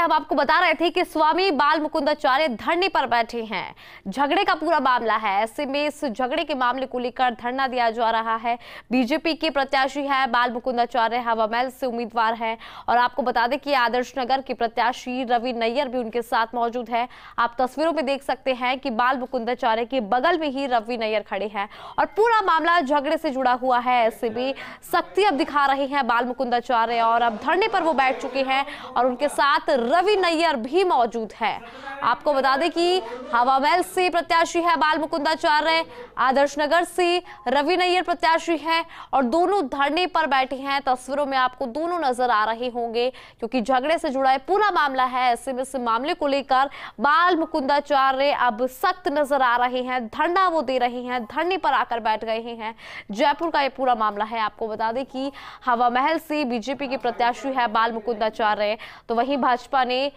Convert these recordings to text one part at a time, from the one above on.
हम आपको बता रहे थे कि स्वामी बाल मुकुंदाचार्य धरने पर बैठे हैं झगड़े का पूरा मामला है ऐसे में इस झगड़े के मामले को लेकर धरना दिया जा रहा है बीजेपी के प्रत्याशी है बाल मुकुंदाचार्य हवा महल से उम्मीदवार हैं और आपको बता दें कि आदर्श नगर के प्रत्याशी रवि नैयर भी उनके साथ मौजूद है आप तस्वीरों में देख सकते हैं कि बाल मुकुंदाचार्य के बगल में ही रवि नैयर खड़े हैं और पूरा मामला झगड़े से जुड़ा हुआ है ऐसे में सख्ती अब दिखा रहे हैं बाल मुकुंदाचार्य और अब धरने पर वो बैठ चुके हैं और उनके साथ रवि नैयर भी मौजूद है आपको बता दें कि हवा महल से प्रत्याशी है बाल मुकुंदाचार्य आदर्श नगर से रवि नैयर प्रत्याशी है और दोनों धरने पर बैठे हैं तस्वीरों में आपको दोनों नजर आ रहे होंगे क्योंकि झगड़े से जुड़ा पूरा मामला है ऐसे में इस मामले को लेकर बाल मुकुंदाचार्य अब सख्त नजर आ रहे हैं धरना वो दे रहे हैं धरने पर आकर बैठ गए हैं जयपुर का ये पूरा मामला है आपको बता दें कि हवा महल से बीजेपी के प्रत्याशी है बाल मुकुंदाचार्य तो वहीं भाजपा भाजपा ने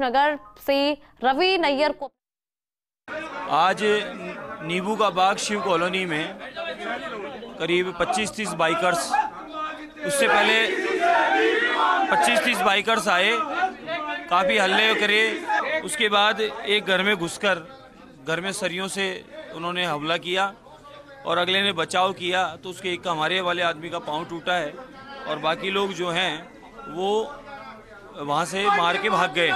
नगर से रवि नैयर को आज नींबू का बाग शिव कॉलोनी में करीब 25-30 बाइकर्स उससे पहले 25-30 बाइकर्स आए काफ़ी हल्ले करे उसके बाद एक घर में घुसकर घर में सरियों से उन्होंने हमला किया और अगले ने बचाव किया तो उसके एक हमारे वाले आदमी का पाँव टूटा है और बाकी लोग जो हैं वो वहाँ से मार के भाग गए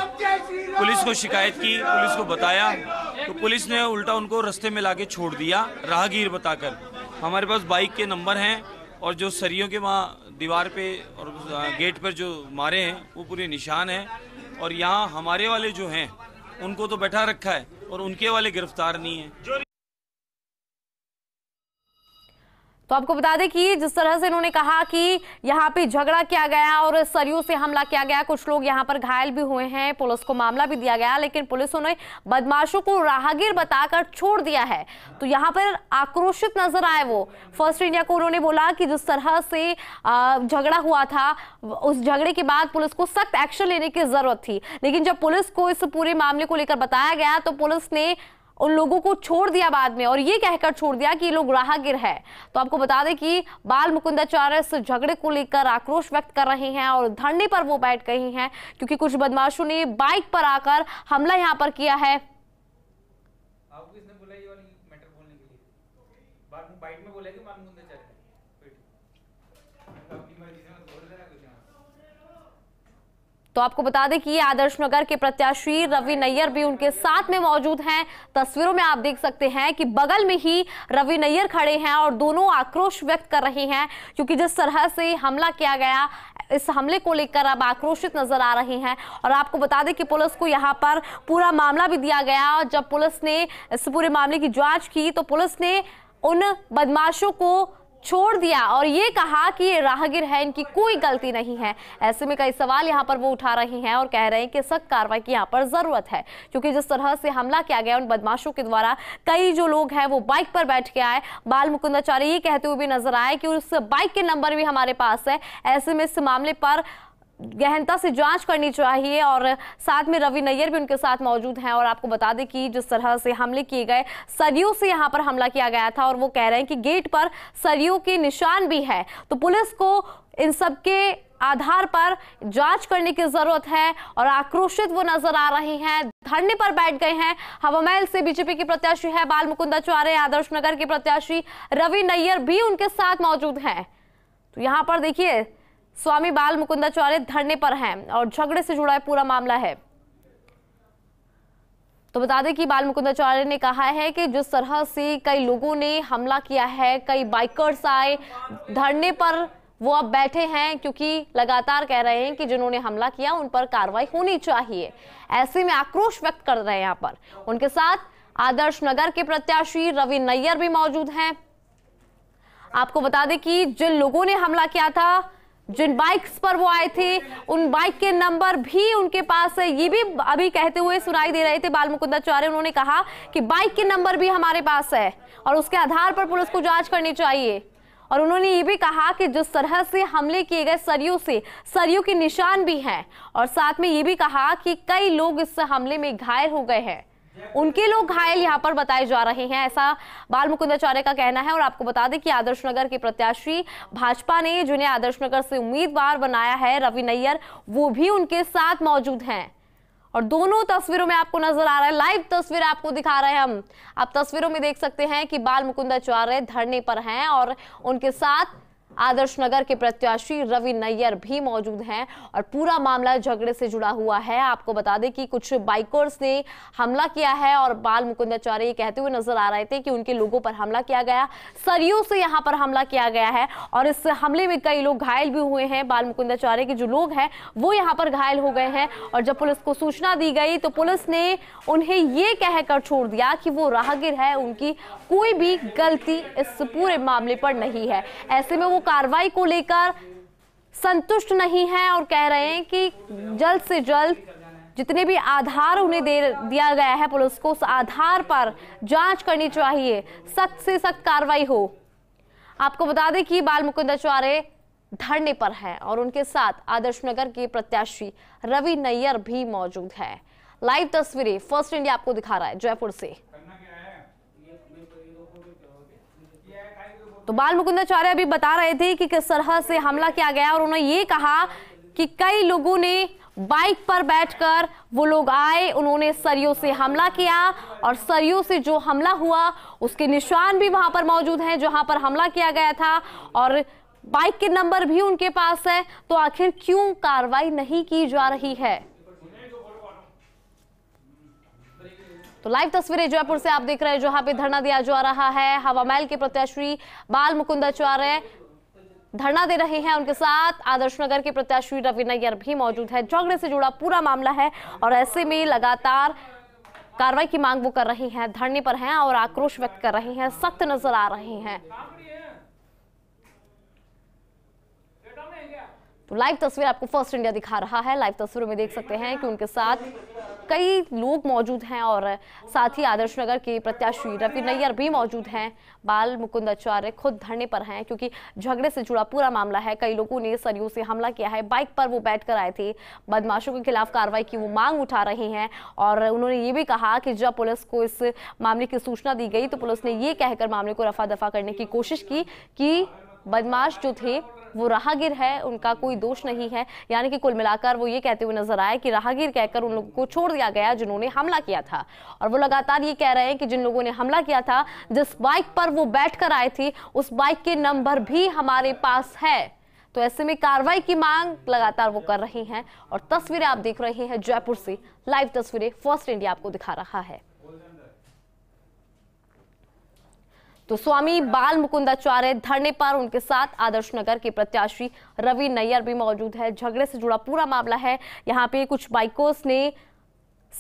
पुलिस को शिकायत की पुलिस को बताया तो पुलिस ने उल्टा उनको रास्ते में लाके छोड़ दिया राहगीर बताकर हमारे पास बाइक के नंबर हैं और जो सरियों के वहाँ दीवार पे और गेट पर जो मारे हैं वो पूरे निशान हैं और यहाँ हमारे वाले जो हैं उनको तो बैठा रखा है और उनके वाले गिरफ्तार नहीं है तो आपको बता दें कि जिस तरह से इन्होंने कहा कि यहाँ पे झगड़ा किया गया और सरयू से हमला किया गया कुछ लोग यहाँ पर घायल भी हुए हैं पुलिस को मामला भी दिया गया लेकिन पुलिस ने बदमाशों को राहगीर बताकर छोड़ दिया है तो यहाँ पर आक्रोशित नजर आए वो फर्स्ट इंडिया को उन्होंने बोला कि जिस तरह से झगड़ा हुआ था उस झगड़े के बाद पुलिस को सख्त एक्शन लेने की जरूरत थी लेकिन जब पुलिस को इस पूरे मामले को लेकर बताया गया तो पुलिस ने उन लोगों को छोड़ दिया बाद में और ये कहकर छोड़ दिया कि ये लोग राहगीर है तो आपको बता दें कि बाल मुकुंदाचार्य इस झगड़े को लेकर आक्रोश व्यक्त कर रहे हैं और धरने पर वो बैठ गई हैं क्योंकि कुछ बदमाशों ने बाइक पर आकर हमला यहाँ पर किया है बाइक में बोला कि मान मुंदे बोल तो आपको बता दें कि आदर्श नगर के प्रत्याशी रवि नैयर भी उनके साथ में मौजूद हैं तस्वीरों में आप देख सकते हैं कि बगल में ही रवि नैयर खड़े हैं और दोनों आक्रोश व्यक्त कर रहे हैं क्योंकि जिस तरह से हमला किया गया इस हमले को लेकर अब आक्रोशित नजर आ रहे हैं और आपको बता दें कि पुलिस को यहाँ पर पूरा मामला भी दिया गया और जब पुलिस ने इस पूरे मामले की जांच की तो पुलिस ने उन बदमाशों को छोड़ दिया और ये कहा कि ये राहगीर है इनकी कोई गलती नहीं है ऐसे में कई सवाल यहाँ पर वो उठा रहे हैं और कह रहे हैं कि सख्त कार्रवाई की यहाँ पर ज़रूरत है क्योंकि जिस तरह से हमला किया गया उन बदमाशों के द्वारा कई जो लोग हैं वो बाइक पर बैठ के आए बाल मुकुंदाचार्य ये कहते हुए भी नजर आए कि उस बाइक के नंबर भी हमारे पास है ऐसे में इस मामले पर गहनता से जांच करनी चाहिए और साथ में रवि नैयर भी उनके साथ मौजूद हैं और आपको बता दें कि जिस तरह से हमले किए गए सरयू से यहाँ पर हमला किया गया था और वो कह रहे हैं कि गेट पर सरयू के निशान भी है तो पुलिस को इन सब के आधार पर जांच करने की जरूरत है और आक्रोशित वो नजर आ रहे हैं धरने पर बैठ गए हैं हवामहल से बीजेपी के प्रत्याशी है बाल मुकुंदाचार्य आदर्श नगर के प्रत्याशी रवि नैयर भी उनके साथ मौजूद हैं तो यहाँ पर देखिए स्वामी बाल मुकुंदाचार्य धरने पर हैं और झगड़े से जुड़ा पूरा मामला है तो बता दें कि बाल मुकुंदाचार्य ने कहा है कि जिस तरह से कई लोगों ने हमला किया है कई बाइकर्स आए धरने पर वो अब बैठे हैं क्योंकि लगातार कह रहे हैं कि जिन्होंने हमला किया उन पर कार्रवाई होनी चाहिए ऐसे में आक्रोश व्यक्त कर रहे हैं यहाँ पर उनके साथ आदर्श नगर के प्रत्याशी रवि नैयर भी मौजूद हैं आपको बता दें कि जिन लोगों ने हमला किया था जिन बाइक्स पर वो आए थे उन बाइक के नंबर भी उनके पास है ये भी अभी कहते हुए सुनाई दे रहे थे बाल मुकुंदाचार्य उन्होंने कहा कि बाइक के नंबर भी हमारे पास है और उसके आधार पर पुलिस को जांच करनी चाहिए और उन्होंने ये भी कहा कि जिस तरह से हमले किए गए सरयू से सरयू के निशान भी हैं और साथ में ये भी कहा कि कई लोग इस हमले में घायल हो गए हैं उनके लोग घायल यहां पर बताए जा रहे हैं ऐसा बाल मुकुंदाचार्य का कहना है और आपको बता दें कि आदर्श नगर के प्रत्याशी भाजपा ने जिन्हें आदर्श नगर से उम्मीदवार बनाया है रवि नैयर वो भी उनके साथ मौजूद हैं और दोनों तस्वीरों में आपको नजर आ रहा है लाइव तस्वीर आपको दिखा रहे हैं हम आप तस्वीरों में देख सकते हैं कि बाल मुकुंदाचार्य धरने पर हैं और उनके साथ आदर्श नगर के प्रत्याशी रवि नैयर भी मौजूद हैं और पूरा मामला झगड़े से जुड़ा हुआ है आपको बता दें कि कुछ बाइकर्स ने हमला किया है और बाल मुकुंदाचार्य ये कहते हुए नजर आ रहे थे कि उनके लोगों पर हमला किया गया सरियों से यहाँ पर हमला किया गया है और इस हमले में कई लोग घायल भी हुए हैं बाल मुकुंदाचार्य के जो लोग हैं वो यहाँ पर घायल हो गए हैं और जब पुलिस को सूचना दी गई तो पुलिस ने उन्हें ये कहकर छोड़ दिया कि वो राहगीर है उनकी कोई भी गलती इस पूरे मामले पर नहीं है ऐसे में वो कार्रवाई को लेकर संतुष्ट नहीं है और कह रहे हैं कि जल्द से जल्द जितने भी आधार उन्हें दे दिया गया है पुलिस को उस आधार पर जांच करनी चाहिए सख्त से सख्त कार्रवाई हो आपको बता दें कि बाल मुकुंदाचार्य धरने पर हैं और उनके साथ आदर्श नगर के प्रत्याशी रवि नैयर भी मौजूद है लाइव तस्वीरें फर्स्ट इंडिया आपको दिखा रहा है जयपुर से तो बाल मुकुंदाचार्य अभी बता रहे थे कि किस तरह से हमला किया गया और उन्होंने ये कहा कि कई लोगों ने बाइक पर बैठकर वो लोग आए उन्होंने सरियों से हमला किया और सरियों से जो हमला हुआ उसके निशान भी वहां पर मौजूद हैं जहां पर हमला किया गया था और बाइक के नंबर भी उनके पास है तो आखिर क्यों कार्रवाई नहीं की जा रही है तो लाइव तस्वीरें जयपुर से आप देख रहे हैं जहां पे धरना दिया जा रहा है हवा महल के प्रत्याशी बाल मुकुंदाचार्य धरना दे रहे हैं उनके साथ आदर्श नगर के प्रत्याशी रवि नैयर भी मौजूद है झगड़े से जुड़ा पूरा मामला है और ऐसे में लगातार कार्रवाई की मांग वो कर रहे हैं धरने पर हैं और आक्रोश व्यक्त कर रहे हैं सख्त नजर आ रहे हैं तो लाइव तस्वीर आपको फर्स्ट इंडिया दिखा रहा है लाइव तस्वीर में देख सकते हैं कि उनके साथ कई लोग मौजूद हैं और साथ ही आदर्श नगर के प्रत्याशी रवि नैयर भी मौजूद हैं बाल मुकुंद आचार्य खुद धरने पर हैं क्योंकि झगड़े से जुड़ा पूरा मामला है कई लोगों ने सरयू से हमला किया है बाइक पर वो बैठ कर आए थे बदमाशों के खिलाफ कार्रवाई की वो मांग उठा रहे हैं और उन्होंने ये भी कहा कि जब पुलिस को इस मामले की सूचना दी गई तो पुलिस ने ये कहकर मामले को रफा दफा करने की कोशिश की कि बदमाश जो थे वो राहगीर है उनका कोई दोष नहीं है यानी कि कुल मिलाकर वो ये कहते हुए नजर आए कि राहगीर कहकर उन लोगों को छोड़ दिया गया जिन्होंने हमला किया था और वो लगातार ये कह रहे हैं कि जिन लोगों ने हमला किया था जिस बाइक पर वो बैठ आए थे उस बाइक के नंबर भी हमारे पास है तो ऐसे में कार्रवाई की मांग लगातार वो कर रही हैं और तस्वीरें आप देख रहे हैं जयपुर से लाइव तस्वीरें फर्स्ट इंडिया आपको दिखा रहा है तो स्वामी बाल मुकुंदाचार्य धरने पर उनके साथ आदर्श नगर के प्रत्याशी रवि नैयर भी मौजूद है झगड़े से जुड़ा पूरा मामला है यहाँ पे कुछ बाइकोस ने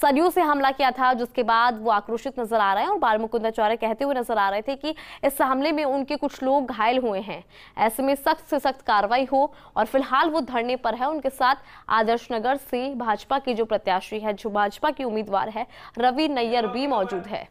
सदियों से हमला किया था जिसके बाद वो आक्रोशित नजर आ रहे हैं और बाल मुकुंदाचार्य कहते हुए नजर आ रहे थे कि इस हमले में उनके कुछ लोग घायल हुए हैं ऐसे में सख्त से सख्त कार्रवाई हो और फिलहाल वो धरने पर है उनके साथ आदर्श नगर से भाजपा की जो प्रत्याशी है जो भाजपा की उम्मीदवार है रवि नैयर भी मौजूद है